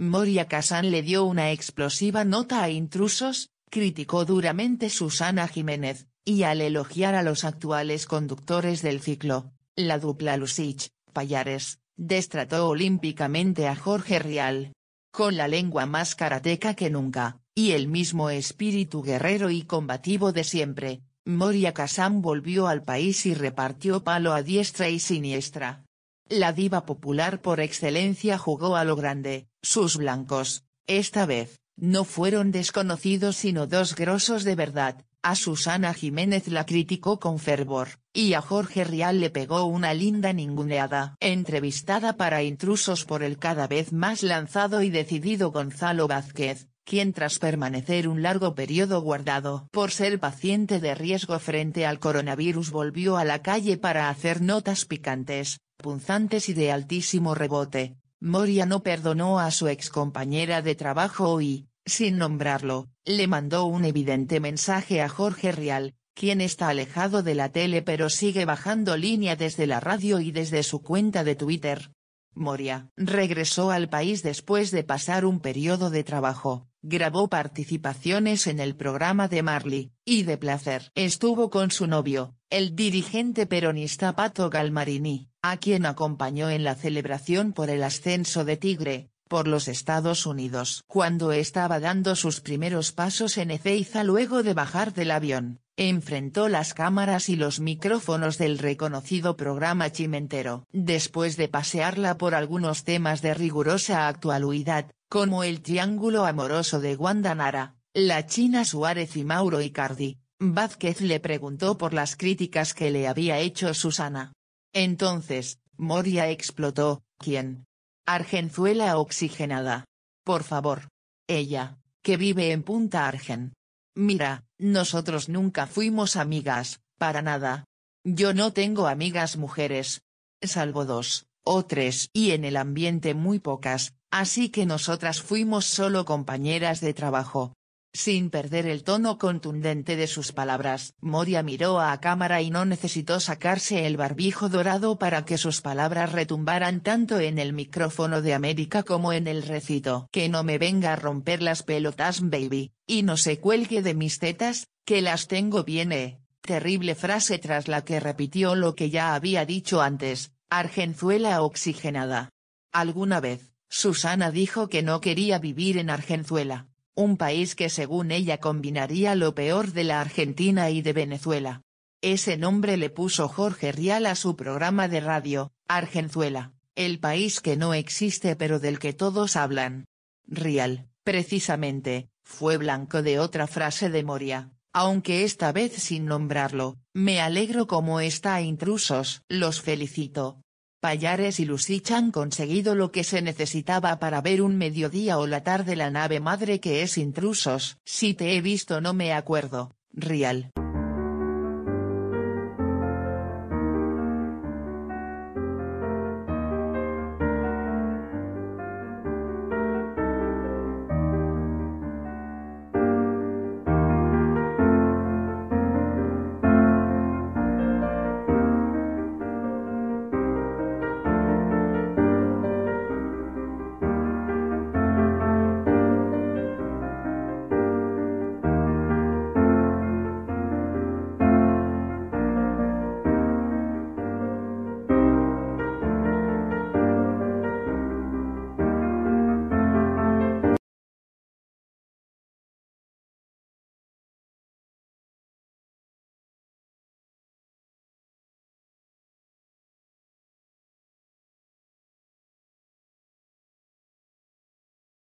Moria Kazan le dio una explosiva nota a intrusos, criticó duramente Susana Jiménez, y al elogiar a los actuales conductores del ciclo, la dupla Lusich, Payares, destrató olímpicamente a Jorge Rial. Con la lengua más karateca que nunca, y el mismo espíritu guerrero y combativo de siempre, Moria Kazan volvió al país y repartió palo a diestra y siniestra. La diva popular por excelencia jugó a lo grande, sus blancos, esta vez, no fueron desconocidos sino dos grosos de verdad, a Susana Jiménez la criticó con fervor, y a Jorge Rial le pegó una linda ninguneada. Entrevistada para intrusos por el cada vez más lanzado y decidido Gonzalo Vázquez, quien tras permanecer un largo periodo guardado por ser paciente de riesgo frente al coronavirus volvió a la calle para hacer notas picantes, punzantes y de altísimo rebote, Moria no perdonó a su compañera de trabajo y, sin nombrarlo, le mandó un evidente mensaje a Jorge Rial, quien está alejado de la tele pero sigue bajando línea desde la radio y desde su cuenta de Twitter. Moria regresó al país después de pasar un periodo de trabajo, grabó participaciones en el programa de Marley, y de placer estuvo con su novio, el dirigente peronista Pato Galmarini, a quien acompañó en la celebración por el ascenso de Tigre, por los Estados Unidos. Cuando estaba dando sus primeros pasos en Ezeiza luego de bajar del avión, enfrentó las cámaras y los micrófonos del reconocido programa Chimentero. Después de pasearla por algunos temas de rigurosa actualidad, como el triángulo amoroso de Guandanara, la China Suárez y Mauro Icardi, Vázquez le preguntó por las críticas que le había hecho Susana. Entonces, Moria explotó, ¿quién? Argenzuela oxigenada. Por favor. Ella, que vive en Punta Argen. Mira, nosotros nunca fuimos amigas, para nada. Yo no tengo amigas mujeres. Salvo dos, o tres y en el ambiente muy pocas, así que nosotras fuimos solo compañeras de trabajo. Sin perder el tono contundente de sus palabras, Moria miró a cámara y no necesitó sacarse el barbijo dorado para que sus palabras retumbaran tanto en el micrófono de América como en el recito. Que no me venga a romper las pelotas baby, y no se cuelgue de mis tetas, que las tengo bien eh. Terrible frase tras la que repitió lo que ya había dicho antes, Argenzuela oxigenada. Alguna vez, Susana dijo que no quería vivir en Argenzuela un país que según ella combinaría lo peor de la Argentina y de Venezuela. Ese nombre le puso Jorge Rial a su programa de radio, Argenzuela, el país que no existe pero del que todos hablan. Rial, precisamente, fue blanco de otra frase de Moria, aunque esta vez sin nombrarlo, me alegro como está intrusos, los felicito, Payares y Lusich han conseguido lo que se necesitaba para ver un mediodía o la tarde la nave madre que es Intrusos. Si te he visto no me acuerdo, Rial.